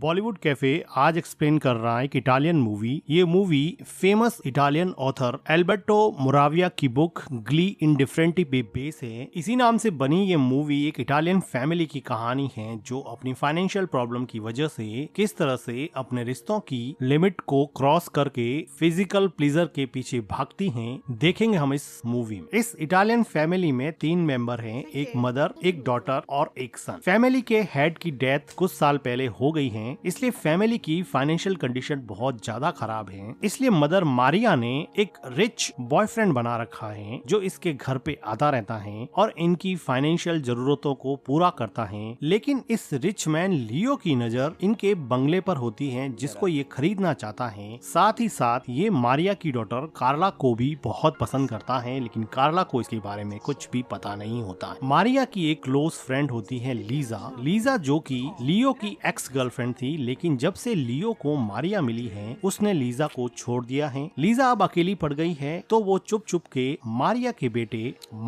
Bollywood cafe आज explain कर रहा है एक इटालियन मूवी ये movie famous Italian author Alberto Moravia की बुक ग्ली इन डिफरेंटी पे बेस है इसी नाम से बनी ये मूवी एक इटालियन फैमिली की कहानी है जो अपनी फाइनेंशियल प्रॉब्लम की वजह से किस तरह से अपने रिश्तों की लिमिट को क्रॉस करके फिजिकल प्लीजर के पीछे भागती है देखेंगे हम इस मूवी में इस इटालियन फैमिली में तीन मेंबर है एक मदर एक डॉटर और एक सन फैमिली के हेड की डेथ कुछ साल पहले हो गई है हैं इसलिए फैमिली की फाइनेंशियल कंडीशन बहुत ज्यादा खराब है इसलिए मदर मारिया ने एक रिच बॉयफ्रेंड बना रखा है जो इसके घर पे आता रहता है और इनकी फाइनेंशियल जरूरतों को पूरा करता है लेकिन इस रिच मैन लियो की नजर इनके बंगले पर होती है जिसको ये खरीदना चाहता है साथ ही साथ ये मारिया की डॉटर कार्ला को भी बहुत पसंद करता है लेकिन कार्ला को इसके बारे में कुछ भी पता नहीं होता मारिया की एक क्लोज फ्रेंड होती है लीजा लीजा जो की लियो की एक्स गर्लफ्रेंड थी लेकिन जब से लियो को मारिया मिली है उसने लीजा को छोड़ दिया है लीजा अब अकेली पड़ गई है तो वो चुप चुप के मारिया के बेटे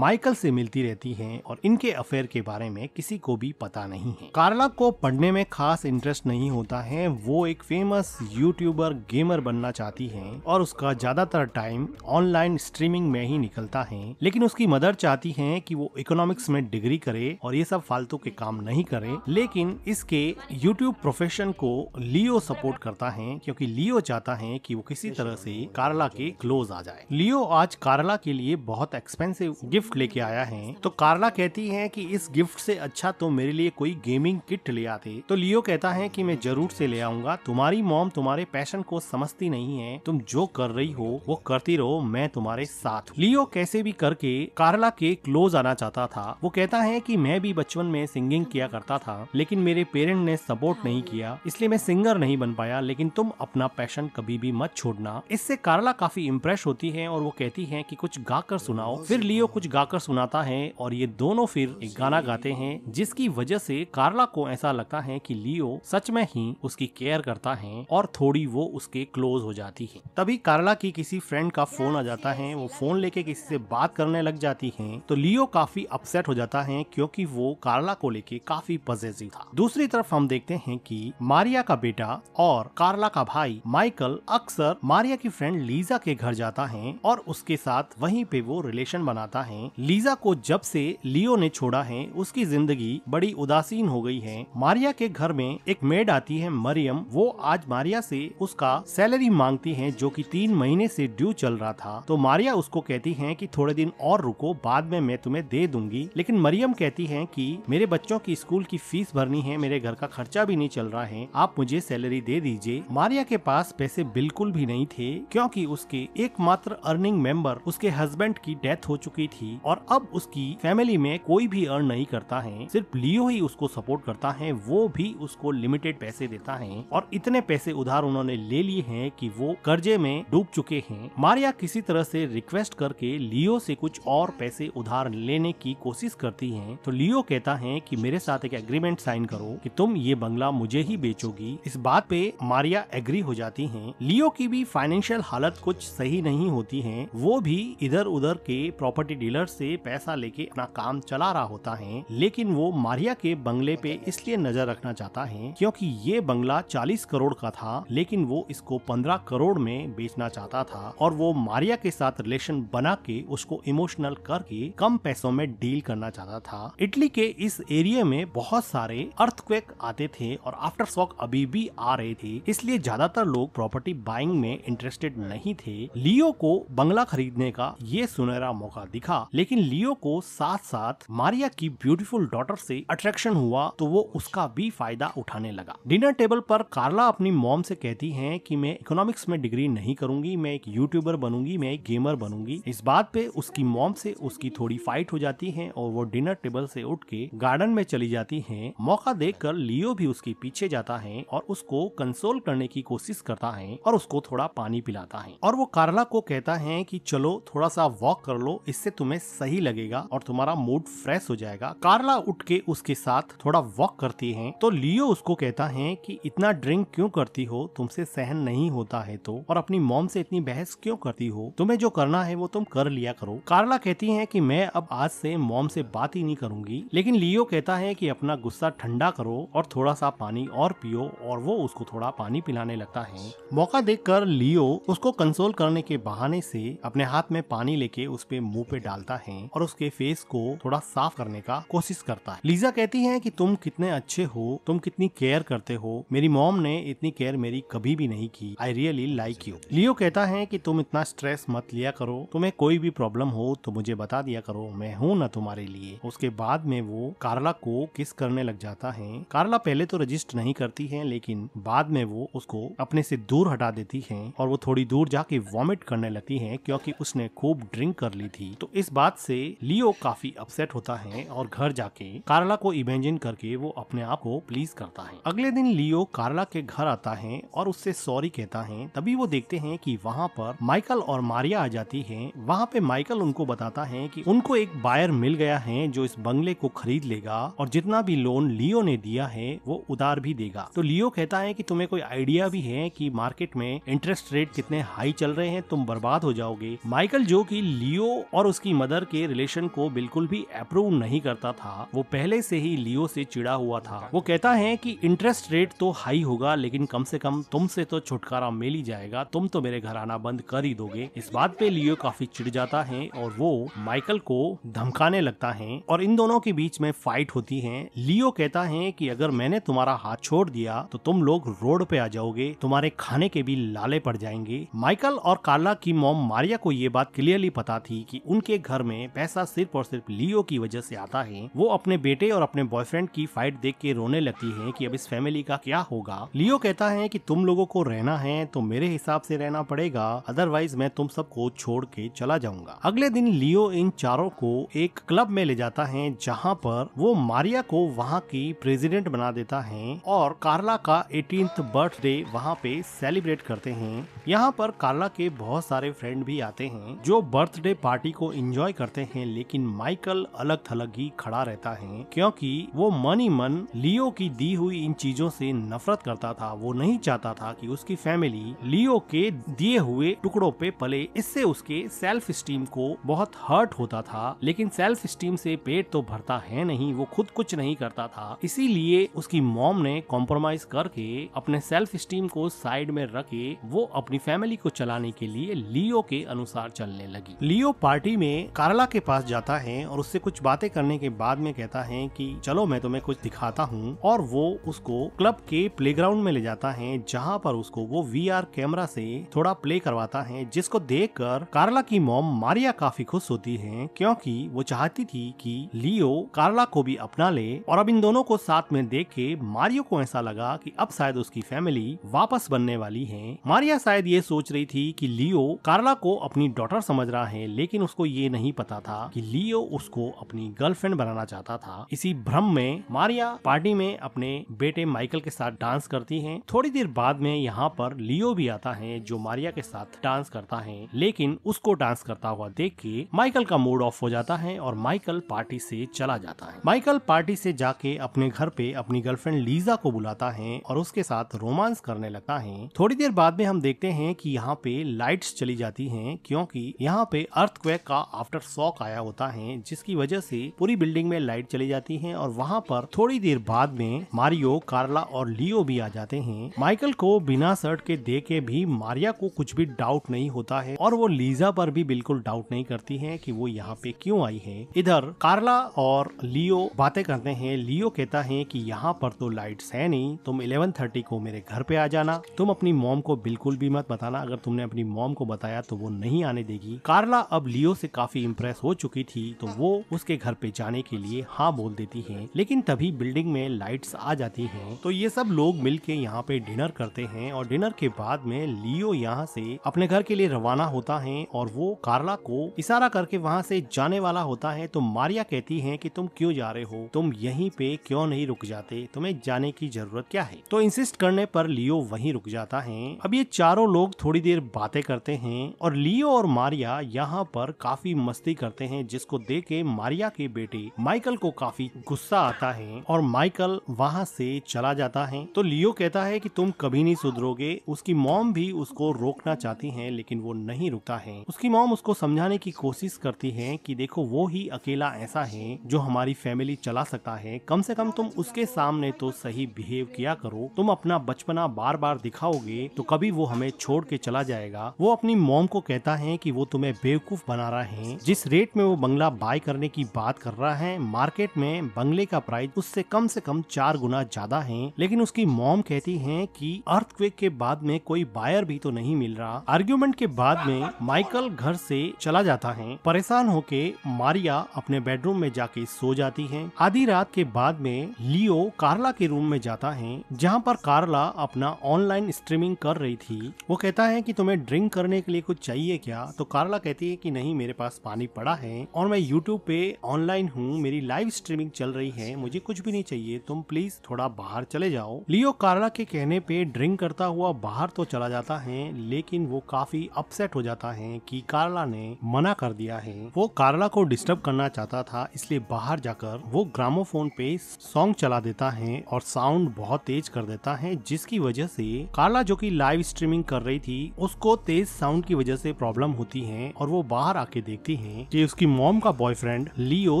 माइकल से मिलती रहती है और इनके अफेयर के बारे में किसी को भी पता नहीं है कार्ला को पढ़ने में खास इंटरेस्ट नहीं होता है वो एक फेमस यूट्यूबर गेमर बनना चाहती है और उसका ज्यादातर टाइम ऑनलाइन स्ट्रीमिंग में ही निकलता है लेकिन उसकी मदर चाहती है की वो इकोनॉमिक्स में डिग्री करे और ये सब फालतू के काम नहीं करे लेकिन इसके यूट्यूब प्रोफेसर प्रोफेशन को लियो सपोर्ट करता है क्योंकि लियो चाहता है कि वो किसी तरह से कार्ला के क्लोज आ जाए लियो आज कार्ला के लिए बहुत एक्सपेंसिव गिफ्ट लेके आया है तो कार्ला कहती है कि इस गिफ्ट से अच्छा तो मेरे लिए कोई गेमिंग किट ले आते तो लियो कहता है कि मैं जरूर से ले आऊंगा तुम्हारी मॉम तुम्हारे पैशन को समझती नहीं है तुम जो कर रही हो वो करती रहो मैं तुम्हारे साथ लियो कैसे भी करके कार्ला के क्लोज आना चाहता था वो कहता है की मैं भी बचपन में सिंगिंग किया करता था लेकिन मेरे पेरेंट ने सपोर्ट नहीं किया किया इसलिए मैं सिंगर नहीं बन पाया लेकिन तुम अपना पैशन कभी भी मत छोड़ना इससे कारला काफी इम्प्रेस होती है और वो कहती है की कुछ गाकर सुनाओ फिर लियो कुछ गाकर सुनाता है और ये दोनों फिर एक गाना गाते हैं जिसकी वजह से कारला को ऐसा लगता है कि लियो सच में ही उसकी केयर करता है और थोड़ी वो उसके क्लोज हो जाती है तभी कारला की किसी फ्रेंड का फोन आ जाता है वो फोन लेके किसी से बात करने लग जाती है तो लियो काफी अपसेट हो जाता है क्योंकि वो कारला को लेके काफी पजेसिव था दूसरी तरफ हम देखते हैं कि मारिया का बेटा और कार्ला का भाई माइकल अक्सर मारिया की फ्रेंड लीजा के घर जाता है और उसके साथ वहीं पे वो रिलेशन बनाता है लीजा को जब से लियो ने छोड़ा है उसकी जिंदगी बड़ी उदासीन हो गई है मारिया के घर में एक मेड आती है मरियम वो आज मारिया से उसका सैलरी मांगती है जो कि तीन महीने से ड्यू चल रहा था तो मारिया उसको कहती है कि थोड़े दिन और रुको बाद में मैं तुम्हें दे दूंगी लेकिन मरियम कहती है कि मेरे बच्चों की स्कूल की फीस भरनी है मेरे घर का खर्चा भी नहीं चल रहा है आप मुझे सैलरी दे दीजिए मारिया के पास पैसे बिल्कुल भी नहीं थे क्योंकि उसके एकमात्र अर्निंग मेंबर उसके हस्बैंड की डेथ हो चुकी थी और अब उसकी फैमिली में कोई भी अर्न नहीं करता है सिर्फ लियो ही उसको सपोर्ट करता है वो भी उसको लिमिटेड पैसे देता है और इतने पैसे उधार उन्होंने ले लिए हैं कि वो कर्जे में डूब चुके हैं मारिया किसी तरह से रिक्वेस्ट करके लियो से कुछ और पैसे उधार लेने की कोशिश करती है तो लियो कहता है कि मेरे साथ एक एग्रीमेंट साइन करो कि तुम ये बंगला मुझे ही बेचोगी इस बात पे मारिया एग्री हो जाती हैं। लियो की भी फाइनेंशियल हालत कुछ सही नहीं होती है वो भी इधर उधर के प्रॉपर्टी डीलर से पैसा लेके अपना काम चला रहा होता है लेकिन वो मारिया के बंगले पे इसलिए नजर रखना चाहता है क्योंकि ये बंगला 40 करोड़ का था लेकिन वो इसको 15 करोड़ में बेचना चाहता था और वो मारिया के साथ रिलेशन बना के उसको इमोशनल करके कम पैसों में डील करना चाहता था इटली के इस एरिया में बहुत सारे अर्थक्वेक आते थे और आफ्टर शॉक अभी भी आ रहे थे इसलिए ज्यादातर लोग प्रॉपर्टी बाइंग में इंटरेस्टेड नहीं थे लियो को बंगला खरीदने का ये सुनहरा मौका दिखा लेकिन लियो को साथ साथ मारिया की ब्यूटीफुल डॉटर से अट्रैक्शन हुआ तो वो उसका भी फायदा उठाने लगा डिनर टेबल पर कार्ला अपनी मॉम से कहती है कि मैं इकोनॉमिक्स में डिग्री नहीं करूंगी मैं एक यूट्यूबर बनूंगी मैं एक गेमर बनूंगी इस बात पे उसकी मॉम से उसकी थोड़ी फाइट हो जाती है और वो डिनर टेबल से उठ के गार्डन में चली जाती है मौका देख कर लियो भी उसके पीछे पीछे जाता है और उसको कंसोल करने की कोशिश करता है और उसको थोड़ा पानी पिलाता है और वो कारला को कहता है कि चलो थोड़ा सा वॉक कर लो इससे तुम्हें सही लगेगा और तुम्हारा मूड फ्रेश हो जाएगा कारला उठ के उसके साथ थोड़ा वॉक करती है तो लियो उसको कहता है कि इतना ड्रिंक क्यों करती हो तुमसे सहन नहीं होता है तो और अपनी मोम से इतनी बहस क्यों करती हो तुम्हें जो करना है वो तुम कर लिया करो कारला कहती है कि मैं अब आज से मोम से बात ही नहीं करूंगी लेकिन लियो कहता है कि अपना गुस्सा ठंडा करो और थोड़ा सा पानी और पियो और वो उसको थोड़ा पानी पिलाने लगता है मौका देखकर लियो उसको कंसोल करने के बहाने से अपने हाथ में पानी लेके उस पे मुंह पे डालता है और उसके फेस को थोड़ा साफ करने का कोशिश करता है लीजा कहती है कि तुम कितने अच्छे हो तुम कितनी केयर करते हो मेरी मॉम ने इतनी केयर मेरी कभी भी नहीं की I really like you Leo कहता है की तुम इतना स्ट्रेस मत लिया करो तुम्हें कोई भी प्रॉब्लम हो तो मुझे बता दिया करो मैं हूँ ना तुम्हारे लिए उसके बाद में वो कार्ला को किस करने लग जाता है कार्ला पहले तो रजिस्टर नहीं करती हैं लेकिन बाद में वो उसको अपने से दूर हटा देती हैं और वो थोड़ी दूर जाके वॉमिट करने लगती हैं क्योंकि उसने खूब ड्रिंक कर ली थी तो इस बात से लियो काफी अपसेट होता है और घर जाके कारला को इमेजिन करके वो अपने आप को प्लीज करता है अगले दिन लियो कार्ला के घर आता है और उससे सॉरी कहता है तभी वो देखते हैं कि वहाँ पर माइकल और मारिया आ जाती है वहाँ पे माइकल उनको बताता है कि उनको एक बायर मिल गया है जो इस बंगले को खरीद लेगा और जितना भी लोन लियो ने दिया है वो उदार भी देगा तो लियो कहता है कि तुम्हें कोई आइडिया भी है कि मार्केट में इंटरेस्ट रेट कितने हाई चल रहे हैं तुम बर्बाद हो जाओगे माइकल जो कि लियो और उसकी मदर के रिलेशन को बिल्कुल भी अप्रूव नहीं करता था वो पहले से ही लियो से चिड़ा हुआ था वो कहता है कि इंटरेस्ट रेट तो हाई होगा लेकिन कम से कम तुम से तो छुटकारा मिल ही जाएगा तुम तो मेरे घर आना बंद कर ही दोगे इस बात पे लियो काफी चिड़ जाता है और वो माइकल को धमकाने लगता है और इन दोनों के बीच में फाइट होती है लियो कहता है कि अगर मैंने तुम्हारा हाथ हाथ छोड़ दिया तो तुम लोग रोड पे आ जाओगे तुम्हारे खाने के भी लाले पड़ जाएंगे माइकल और कार्ला की मोम मारिया को ये बात क्लियरली पता थी कि उनके घर में पैसा सिर्फ और सिर्फ लियो की वजह से आता है वो अपने बेटे और अपने बॉयफ्रेंड की फाइट देख के रोने लगती है की अब इस फैमिली का क्या होगा लियो कहता है की तुम लोगो को रहना है तो मेरे हिसाब से रहना पड़ेगा अदरवाइज मैं तुम सबको छोड़ के चला जाऊंगा अगले दिन लियो इन चारों को एक क्लब में ले जाता है जहाँ पर वो मारिया को वहाँ की प्रेसिडेंट बना देता है और कार्ला का एटीन बर्थडे वहाँ पे सेलिब्रेट करते हैं यहाँ पर कार्ला के बहुत सारे फ्रेंड भी आते हैं जो बर्थडे पार्टी को इंजॉय करते हैं लेकिन माइकल अलग थलग ही खड़ा रहता है क्योंकि वो मन ही मन लियो की दी हुई इन चीजों से नफरत करता था वो नहीं चाहता था कि उसकी फैमिली लियो के दिए हुए टुकड़ों पे पले इससे उसके सेल्फ स्टीम को बहुत हर्ट होता था लेकिन सेल्फ स्टीम से पेट तो भरता है नहीं वो खुद कुछ नहीं करता था इसीलिए उसकी मॉम ने में कॉम्प्रोमाइज करके अपने सेल्फ स्टीम को साइड में रखे वो अपनी फैमिली को चलाने के लिए लियो के अनुसार चलने लगी लियो पार्टी में कारला के पास जाता है और उससे कुछ बातें करने के बाद में कहता है कि चलो मैं तुम्हें कुछ दिखाता हूँ और वो उसको क्लब के प्ले में ले जाता है जहाँ पर उसको वो वी कैमरा से थोड़ा प्ले करवाता है जिसको देख कर कारला की मोम मारिया काफी खुश होती है क्योंकि वो चाहती थी कि लियो कारला को भी अपना ले और अब इन दोनों को साथ में देख के मारियो को ऐसा लगा कि अब शायद उसकी फैमिली वापस बनने वाली है मारिया शायद ये सोच रही थी कि लियो कार्ला को अपनी डॉटर समझ रहा है लेकिन उसको ये नहीं पता था कि लियो उसको अपनी गर्लफ्रेंड बनाना चाहता था इसी भ्रम में मारिया पार्टी में अपने बेटे माइकल के साथ डांस करती है थोड़ी देर बाद में यहाँ पर लियो भी आता है जो मारिया के साथ डांस करता है लेकिन उसको डांस करता हुआ देख के माइकल का मूड ऑफ हो जाता है और माइकल पार्टी से चला जाता है माइकल पार्टी से जाके अपने घर पे अपनी गर्लफ्रेंड लीजा लीला को बुलाता है और उसके साथ रोमांस करने लगता है थोड़ी देर बाद में हम देखते हैं कि यहाँ पे लाइट्स चली जाती हैं क्योंकि यहाँ पे अर्थ का आफ्टर शॉक आया होता है जिसकी वजह से पूरी बिल्डिंग में लाइट चली जाती है और वहाँ पर थोड़ी देर बाद में मारियो कार्ला और लियो भी आ जाते हैं माइकल को बिना शर्ट के दे के भी मारिया को कुछ भी डाउट नहीं होता है और वो लीजा पर भी बिल्कुल डाउट नहीं करती है की वो यहाँ पे क्यूँ आई है इधर कार्ला और लियो बातें करते हैं लियो कहता है कि यहाँ पर तो लाइट सैनी तुम 11:30 को मेरे घर पे आ जाना तुम अपनी मॉम को बिल्कुल भी मत बताना अगर तुमने अपनी मॉम को बताया तो वो नहीं आने देगी कार्ला अब लियो से काफी इम्प्रेस हो चुकी थी तो वो उसके घर पे जाने के लिए हाँ बोल देती है लेकिन तभी बिल्डिंग में लाइट्स आ जाती है तो ये सब लोग मिल के यहाँ पे डिनर करते हैं और डिनर के बाद में लियो यहाँ से अपने घर के लिए रवाना होता है और वो कार्ला को इशारा करके वहाँ से जाने वाला होता है तो मारिया कहती है की तुम क्यों जा रहे हो तुम यही पे क्यों नहीं रुक जाते तुम्हें जाने जाने की जरूरत क्या है तो इंसिस्ट करने पर लियो वहीं रुक जाता है अब ये चारों लोग थोड़ी देर बातें करते हैं और लियो और मारिया यहाँ पर काफी मस्ती करते हैं जिसको देख के मारिया के बेटे माइकल को काफी गुस्सा आता है और माइकल वहाँ से चला जाता है तो लियो कहता है की तुम कभी नहीं सुधरोगे उसकी मॉम भी उसको रोकना चाहती है लेकिन वो नहीं रुकता है उसकी मॉम उसको समझाने की कोशिश करती है की देखो वो ही अकेला ऐसा है जो हमारी फैमिली चला सकता है कम से कम तुम उसके सामने तो सही ही बिहेव किया करो तुम अपना बचपना बार बार दिखाओगे तो कभी वो हमें छोड़ के चला जाएगा वो अपनी मोम को कहता है कि वो तुम्हें बेवकूफ बना रहा है जिस रेट में वो बंगला बाय करने की बात कर रहा है मार्केट में बंगले का प्राइस उससे कम से कम चार गुना ज्यादा है लेकिन उसकी मोम कहती है कि अर्थक्वेक के बाद में कोई बायर भी तो नहीं मिल रहा आर्ग्यूमेंट के बाद में माइकल घर से चला जाता है परेशान होके मारिया अपने बेडरूम में जाके सो जाती है आधी रात के बाद में लियो कार्ला के रूम रूम में जाता है जहाँ पर कार्ला अपना ऑनलाइन स्ट्रीमिंग कर रही थी वो कहता है कि तुम्हें ड्रिंक करने के लिए कुछ चाहिए क्या तो कार्ला कहती है कि नहीं मेरे पास पानी पड़ा है और मैं यूट्यूब पे ऑनलाइन हूँ मेरी लाइव स्ट्रीमिंग चल रही है मुझे कुछ भी नहीं चाहिए तुम प्लीज थोड़ा बाहर चले जाओ लियो कार्ला के कहने पे ड्रिंक करता हुआ बाहर तो चला जाता है लेकिन वो काफी अपसेट हो जाता है कि कार्ला ने मना कर दिया है वो कार्ला को डिस्टर्ब करना चाहता था इसलिए बाहर जाकर वो ग्रामोफोन पे सॉन्ग चला देता है और साउंड बहुत तेज कर देता है जिसकी वजह से काला जो कि लाइव स्ट्रीमिंग कर रही थी उसको तेज साउंड की वजह से प्रॉब्लम होती है और वो बाहर आके देखती है कि उसकी मॉम का बॉयफ्रेंड लियो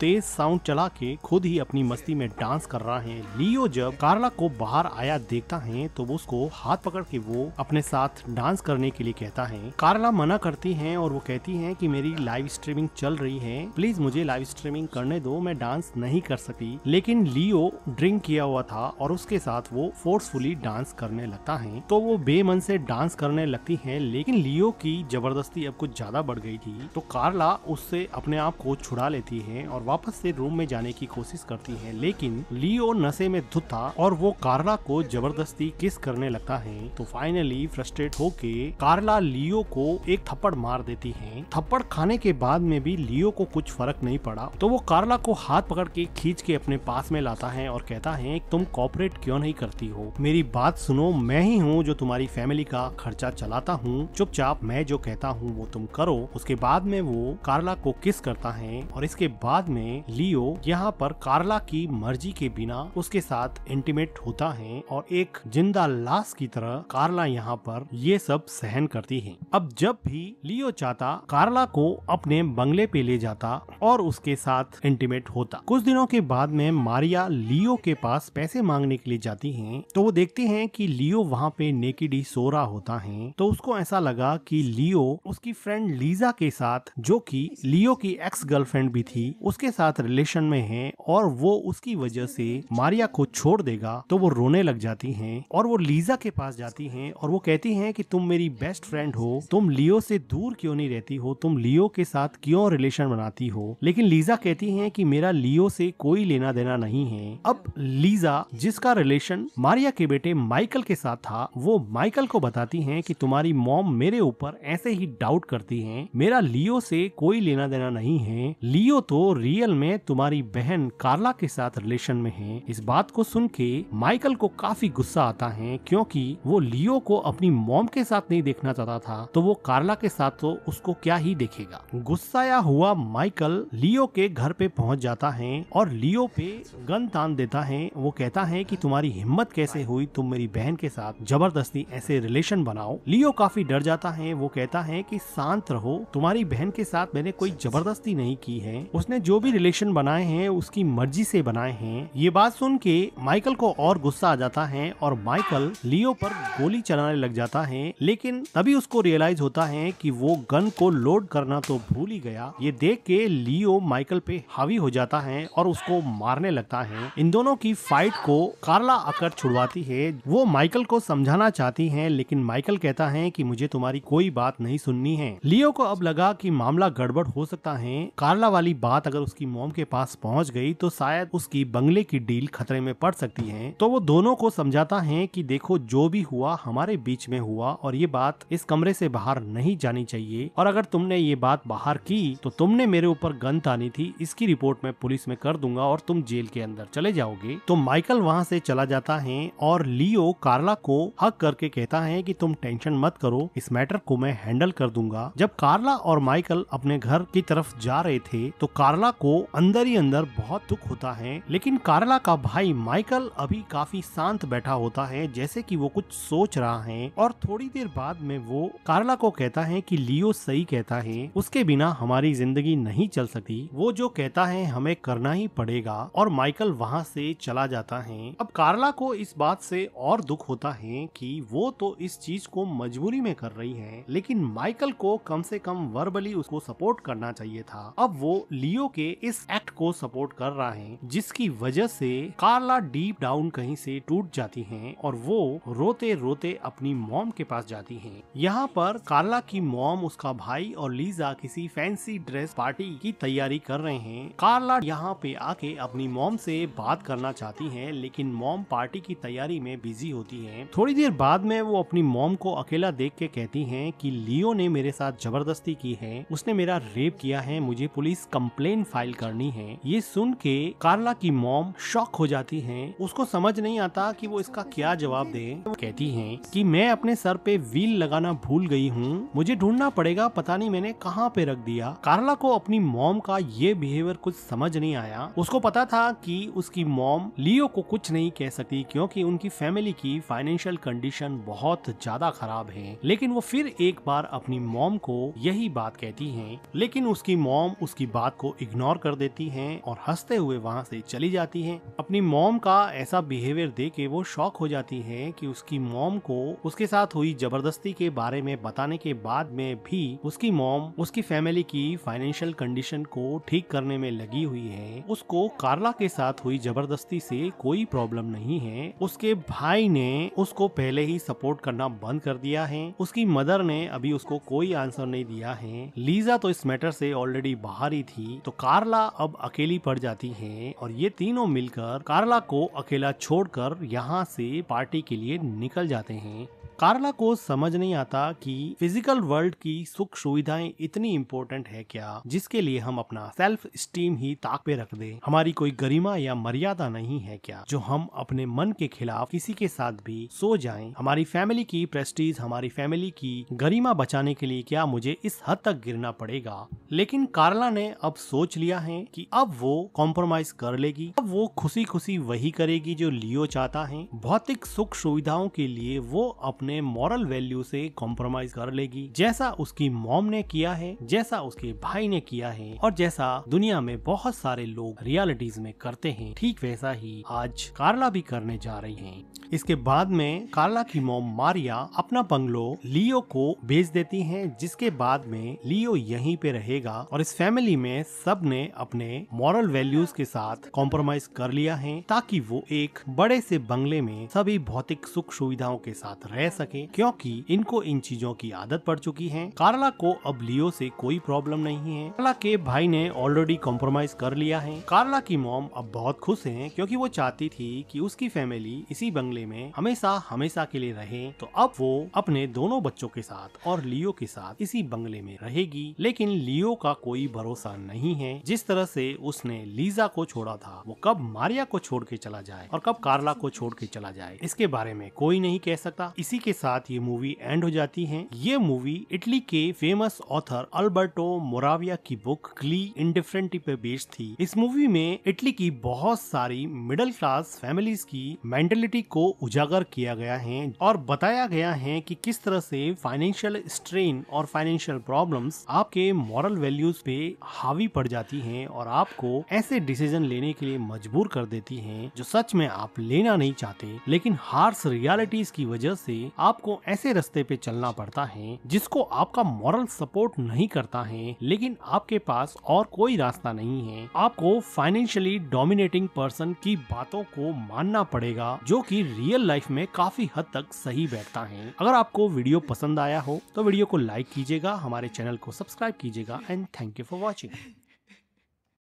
तेज साउंड चला के खुद ही अपनी मस्ती में डांस कर रहा है लियो जब कार्ला को बाहर आया देखता है तो वो उसको हाथ पकड़ के वो अपने साथ डांस करने के लिए कहता है कार्ला मना करती है और वो कहती है की मेरी लाइव स्ट्रीमिंग चल रही है प्लीज मुझे लाइव स्ट्रीमिंग करने दो मैं डांस नहीं कर सकी लेकिन लियो ड्रिंक किया हुआ था और उसके साथ वो फोर्सफुली डांस करने लगता है तो वो बेमन से डांस करने लगती है लेकिन लियो की जबरदस्ती अब कुछ ज्यादा बढ़ गई थी तो कार्ला उससे अपने आप को छुड़ा लेती है और वापस से रूम में जाने की कोशिश करती है लेकिन लियो नशे में धुत था और वो कार्ला को जबरदस्ती किस करने लगता है तो फाइनली फ्रस्ट्रेट होके कार्ला लियो को एक थप्पड़ मार देती है थप्पड़ खाने के बाद में भी लियो को कुछ फर्क नहीं पड़ा तो वो कार्ला को हाथ पकड़ के खींच के अपने पास में लाता है और कहता है तुम कॉपरेट क्यों नहीं करती हो मेरी बात सुनो मैं ही हूँ जो तुम्हारी फैमिली का खर्चा चलाता हूँ चुपचाप मैं जो कहता हूँ वो तुम करो उसके बाद में वो कार्ला को किस करता है और इसके बाद में लियो यहाँ पर कार्ला की मर्जी के बिना उसके साथ इंटीमेट होता है और एक जिंदा लाश की तरह कार्ला यहाँ पर ये सब सहन करती है अब जब भी लियो चाहता कार्ला को अपने बंगले पे ले जाता और उसके साथ इंटीमेट होता कुछ दिनों के बाद में मारिया लियो के पास पैसे मांग मांगने के लिए जाती हैं तो वो देखती हैं कि लियो वहाँ पे नेकेडी सो रहा होता है तो उसको ऐसा लगा कि लियो उसकी फ्रेंड लीजा के साथ जो कि लियो की एक्स गर्लफ्रेंड भी थी उसके साथ रिलेशन में है और वो उसकी वजह से मारिया को छोड़ देगा तो वो रोने लग जाती है और वो लीजा के पास जाती है और वो कहती है की तुम मेरी बेस्ट फ्रेंड हो तुम लियो से दूर क्यों नहीं रहती हो तुम लियो के साथ क्यों रिलेशन बनाती हो लेकिन लीजा कहती है की मेरा लियो से कोई लेना देना नहीं है अब लीजा जिसका रिलेशन मारिया के बेटे माइकल के साथ था वो माइकल को बताती है की तुम्हारी मॉम मेरे ऊपर ऐसे ही डाउट करती है मेरा लियो से कोई लेना देना नहीं है लियो तो रियल में तुम्हारी बहन कार्ला के साथ रिलेशन में है इस बात को सुन के माइकल को काफी गुस्सा आता है क्योंकि वो लियो को अपनी मॉम के साथ नहीं देखना चाहता था तो वो कार्ला के साथ तो उसको क्या ही देखेगा गुस्साया हुआ माइकल लियो के घर पे पहुंच जाता है और लियो पे गन तान देता है वो कहता है है कि तुम्हारी हिम्मत कैसे हुई तुम मेरी बहन के साथ जबरदस्ती ऐसे रिलेशन बनाओ लियो काफी डर जाता है वो कहता है कि शांत रहो तुम्हारी बहन के साथ मैंने कोई जबरदस्ती नहीं की है उसने जो भी रिलेशन बनाए हैं उसकी मर्जी से बनाए हैं ये बात सुन के माइकल को और गुस्सा आ जाता है और माइकल लियो पर गोली चलाने लग जाता है लेकिन तभी उसको रियलाइज होता है कि वो गन को लोड करना तो भूल ही गया ये देख के लियो माइकल पे हावी हो जाता है और उसको मारने लगता है इन दोनों की फाइट को को कार्ला आकर छुड़वाती है वो माइकल को समझाना चाहती है लेकिन माइकल कहता है की मुझे तुम्हारी कोई बात नहीं सुननी है लियो को अब लगा की मामला गड़बड़ हो सकता है कार्ला वाली बात अगर उसकी मोम के पास पहुँच गई तो शायद उसकी बंगले की डील खतरे में पड़ सकती है तो वो दोनों को समझाता है कि देखो जो भी हुआ हमारे बीच में हुआ और ये बात इस कमरे से बाहर नहीं जानी चाहिए और अगर तुमने ये बात बाहर की तो तुमने मेरे ऊपर गन तानी थी इसकी रिपोर्ट मैं पुलिस में कर दूंगा और तुम जेल के अंदर चले जाओगे तो माइकल वहां से चला जाता है और लियो कार्ला को हक करके कहता है कि तुम टेंशन मत करो इस मैटर को मैं हैंडल कर दूंगा जब कार्ला और माइकल अपने घर की तरफ जा रहे थे तो कार्ला को अंदर ही अंदर बहुत दुख होता है लेकिन कार्ला का भाई माइकल अभी काफी शांत बैठा होता है जैसे की वो कुछ सोच रहा है और थोड़ी देर बाद में वो कार्ला को कहता है की लियो सही कहता है उसके बिना हमारी जिंदगी नहीं चल सकती वो जो कहता है हमें करना ही पड़ेगा और माइकल वहाँ से चला जाता है हैं अब कार्ला को इस बात से और दुख होता है कि वो तो इस चीज को मजबूरी में कर रही है लेकिन माइकल को कम से कम वर्बली उसको सपोर्ट करना चाहिए था अब वो लियो के इस एक्ट को सपोर्ट कर रहा है जिसकी वजह से कार्ला डीप डाउन कहीं से टूट जाती है और वो रोते रोते अपनी मॉम के पास जाती है यहाँ पर कार्ला की मॉम उसका भाई और लीजा किसी फैंसी ड्रेस पार्टी की तैयारी कर रहे हैं कार्ला यहाँ पे आके अपनी मॉम से बात करना चाहती है लेकिन मॉम पार्टी की तैयारी में बिजी होती है थोड़ी देर बाद में वो अपनी मॉम को अकेला देख के कहती है की लियो ने मेरे साथ जबरदस्ती की है उसने मेरा रेप किया है मुझे पुलिस कंप्लेन फाइल करनी है ये सुन के कार्ला की मॉम शॉक हो जाती है उसको समझ नहीं आता कि वो इसका क्या जवाब दे वो कहती है कि मैं अपने सर पे व्हील लगाना भूल गई हूँ मुझे ढूंढना पड़ेगा पता नहीं मैंने कहाँ पे रख दिया कार्ला को अपनी मॉम का ये बिहेवियर कुछ समझ नहीं आया उसको पता था कि उसकी मॉम लियो को कुछ नहीं कह सकती क्योंकि उनकी फैमिली की फाइनेंशियल कंडीशन बहुत ज्यादा खराब है लेकिन वो फिर एक बार अपनी मॉम को यही बात कहती है लेकिन उसकी मॉम उसकी बात को इग्नोर कर देती है और हंसते हुए वहाँ से चली जाती है अपनी मॉम का ऐसा बिहेवियर देख के वो शॉक हो जाती है कि उसकी मॉम को उसके साथ हुई जबरदस्ती के बारे में बताने के बाद में भी उसकी मॉम उसकी फैमिली की फाइनेंशियल कंडीशन को ठीक करने में लगी हुई है उसको कार्ला के साथ हुई जबरदस्ती से कोई कोई प्रॉब्लम नहीं है उसके भाई ने उसको पहले ही सपोर्ट करना बंद कर दिया है उसकी मदर ने अभी उसको कोई आंसर नहीं दिया है लीजा तो इस मैटर से ऑलरेडी बाहर ही थी तो कार्ला अब अकेली पड़ जाती है और ये तीनों मिलकर कार्ला को अकेला छोड़कर यहाँ से पार्टी के लिए निकल जाते हैं कार्ला को समझ नहीं आता कि फिजिकल वर्ल्ड की सुख सुविधाएं इतनी इम्पोर्टेंट है क्या जिसके लिए हम अपना सेल्फ स्टीम ही ताक पे रख दे हमारी कोई गरिमा या मर्यादा नहीं है क्या जो हम अपने मन के खिलाफ किसी के साथ भी सो जाएं हमारी फैमिली की प्रेस्टीज हमारी फैमिली की गरिमा बचाने के लिए क्या मुझे इस हद तक गिरना पड़ेगा लेकिन कार्ला ने अब सोच लिया है कि अब वो कॉम्प्रोमाइज कर लेगी अब वो खुशी खुशी वही करेगी जो लियो चाहता है भौतिक सुख सुविधाओं के लिए वो अपने मॉरल वैल्यू से कॉम्प्रोमाइज कर लेगी जैसा उसकी मॉम ने किया है जैसा उसके भाई ने किया है और जैसा दुनिया में बहुत सारे लोग रियालिटीज में करते हैं ठीक वैसा ही आज कुछ कारला भी करने जा रही हैं इसके बाद में कार्ला की मोम मारिया अपना बंगलो लियो को बेच देती है जिसके बाद में लियो यहीं पे रहेगा और इस फैमिली में सब ने अपने मॉरल वैल्यूज के साथ कॉम्प्रोमाइज कर लिया है ताकि वो एक बड़े से बंगले में सभी भौतिक सुख सुविधाओं के साथ रह सके क्योंकि इनको इन चीजों की आदत पड़ चुकी है कार्ला को अब लियो से कोई प्रॉब्लम नहीं है कार्ला के भाई ने ऑलरेडी कॉम्प्रोमाइज कर लिया है कार्ला की मोम अब बहुत खुश है क्योंकि वो चाहती थी कि उसकी फैमिली इसी बंगले कमरे में हमेशा हमेशा के लिए रहे तो अब वो अपने दोनों बच्चों के साथ और लियो के साथ इसी बंगले में रहेगी लेकिन लियो का कोई भरोसा नहीं है जिस तरह से उसने लीजा को छोड़ा था वो कब मारिया को छोड़ के चला जाए और कब कार्ला को छोड़ के चला जाए इसके बारे में कोई नहीं कह सकता इसी के साथ ये मूवी एंड हो जाती है ये मूवी इटली के फेमस ऑथर अल्बर्टो मोराविया की बुक क्ली इंडिफरेंटी पे बेस्ड थी इस मूवी में इटली की बहुत सारी मिडिल क्लास फैमिलीज की मेंटेलिटी को उजागर किया गया है और बताया गया है कि किस तरह से फाइनेंशियल स्ट्रेन और फाइनेंशियल प्रॉब्लम्स आपके मॉरल वैल्यूज पे हावी पड़ जाती हैं और आपको ऐसे डिसीजन लेने के लिए मजबूर कर देती हैं जो सच में आप लेना नहीं चाहते लेकिन हार्स रियालिटीज की वजह से आपको ऐसे रास्ते पे चलना पड़ता है जिसको आपका मॉरल सपोर्ट नहीं करता है लेकिन आपके पास और कोई रास्ता नहीं है आपको फाइनेंशियली डोमिनेटिंग पर्सन की बातों को मानना पड़ेगा जो कि रियल लाइफ में काफी हद तक सही बैठता है अगर आपको वीडियो पसंद आया हो तो वीडियो को लाइक कीजिएगा हमारे चैनल को सब्सक्राइब कीजिएगा and thank you for watching